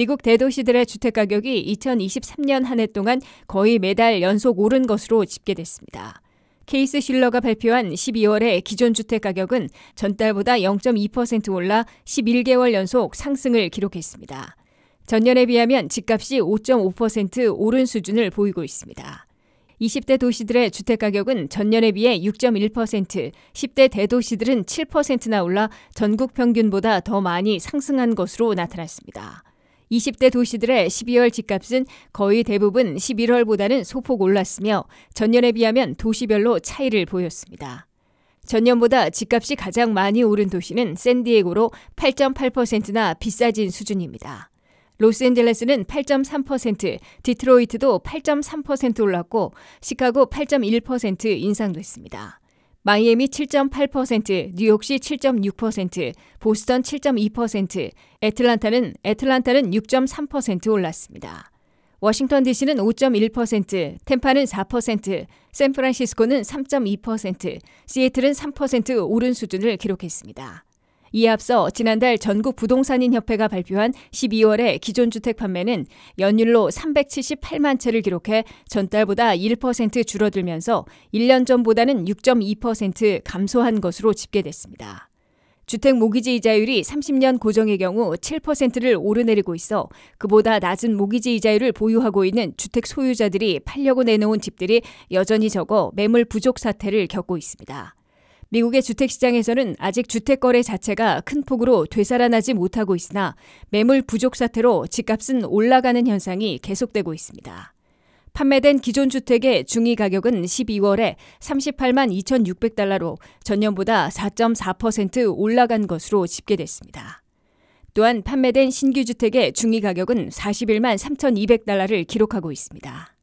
미국 대도시들의 주택 가격이 2023년 한 해 동안 거의 매달 연속 오른 것으로 집계됐습니다. 케이스 실러가 발표한 12월의 기존 주택 가격은 전달보다 0.2% 올라 11개월 연속 상승을 기록했습니다. 전년에 비하면 집값이 5.5% 오른 수준을 보이고 있습니다. 20대 도시들의 주택 가격은 전년에 비해 6.1%, 10대 대도시들은 7%나 올라 전국 평균보다 더 많이 상승한 것으로 나타났습니다. 20대 도시들의 12월 집값은 거의 대부분 11월보다는 소폭 올랐으며 전년에 비하면 도시별로 차이를 보였습니다. 전년보다 집값이 가장 많이 오른 도시는 샌디에고로 8.8%나 비싸진 수준입니다. 로스앤젤레스는 8.3%, 디트로이트도 8.3% 올랐고 시카고 8.1% 인상됐습니다. 마이애미 7.8%, 뉴욕시 7.6%, 보스턴 7.2%, 애틀란타는 애틀란타는 6.3% 올랐습니다. 워싱턴 DC는 5.1%, 템파는 4%, 샌프란시스코는 3.2%, 시애틀은 3% 오른 수준을 기록했습니다. 이에 앞서 지난달 전국 부동산인협회가 발표한 12월의 기존 주택 판매는 연율로 378만 채를 기록해 전달보다 1% 줄어들면서 1년 전보다는 6.2% 감소한 것으로 집계됐습니다. 주택 모기지 이자율이 30년 고정의 경우 7%를 오르내리고 있어 그보다 낮은 모기지 이자율을 보유하고 있는 주택 소유자들이 팔려고 내놓은 집들이 여전히 적어 매물 부족 사태를 겪고 있습니다. 미국의 주택시장에서는 아직 주택거래 자체가 큰 폭으로 되살아나지 못하고 있으나 매물 부족 사태로 집값은 올라가는 현상이 계속되고 있습니다. 판매된 기존 주택의 중위 가격은 12월에 38만 2,600달러로 전년보다 4.4% 올라간 것으로 집계됐습니다. 또한 판매된 신규 주택의 중위 가격은 41만 3,200달러를 기록하고 있습니다.